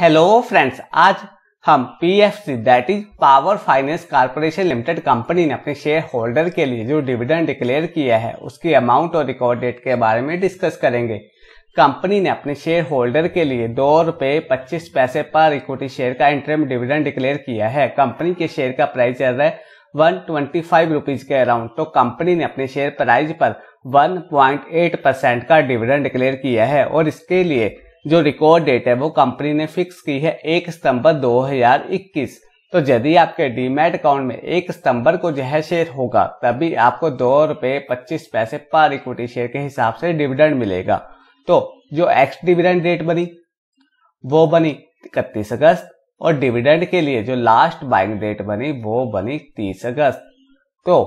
hello friends आज हम P F C that is power finance corporation limited company ने अपने शेयर होल्डर के लिए जो डिविडेंड डिक्लेयर किया है उसकी अमाउंट और रिकॉर्ड डेट के बारे में डिस्कस करेंगे कंपनी ने अपने शेयर होल्डर के लिए दो रुपये पच्चीस पैसे पर इक्विटी शेयर का इंटरम डिविडेंड डिक्लेयर किया है कंपनी के शेयर का प्राइस चल रहा है वन ट्वेंटी फाइव रुपीज के अराउंड तो कंपनी ने अपने शेयर प्राइस पर वन पॉइंट एट परसेंट का डिविडेंड डिक्लेयर किया है और इसके लिए जो रिकॉर्ड डेट है वो कंपनी ने फिक्स की है एक सितंबर 2021 तो यदि आपके डीमेट अकाउंट में एक सितंबर को जो है शेयर होगा तभी आपको दो रुपए पच्चीस पैसे पर इक्विटी शेयर के हिसाब से डिविडेंड मिलेगा तो जो एक्स डिविडेंड डेट बनी वो बनी इकतीस अगस्त और डिविडेंड के लिए जो लास्ट बाइंग डेट बनी वो बनी तीस अगस्त तो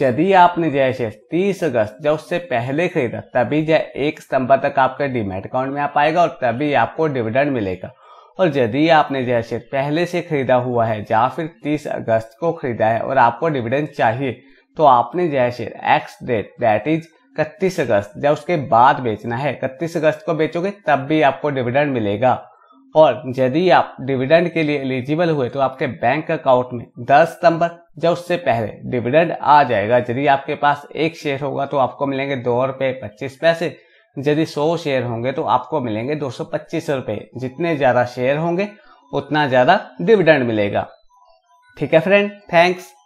यदि आपने जय शेयर तीस अगस्त या उससे पहले खरीदा तभी जय एक सितंबर तक आपके डीमेट अकाउंट में आ पाएगा और तभी आपको डिविडेंड मिलेगा और यदि आपने जय शेयर पहले से खरीदा हुआ है या फिर 30 अगस्त को खरीदा है और आपको डिविडेंड चाहिए तो आपने जय share ex date that is इकतीस अगस्त या उसके बाद बेचना है इकतीस अगस्त को बेचोगे तब भी आपको डिविडेंड मिलेगा और यदि आप डिविडेंड के लिए एलिजिबल हुए तो आपके बैंक अकाउंट में 10 सितंबर या उससे पहले डिविडेंड आ जाएगा यदि आपके पास एक शेयर होगा तो आपको मिलेंगे दो रुपए पच्चीस पैसे यदि सौ शेयर होंगे तो आपको मिलेंगे दो सौ पच्चीस रुपये जितने ज़्यादा शेयर होंगे उतना ज़्यादा डिविडेंड मिलेगा ठीक है फ्रेंड थैंक्स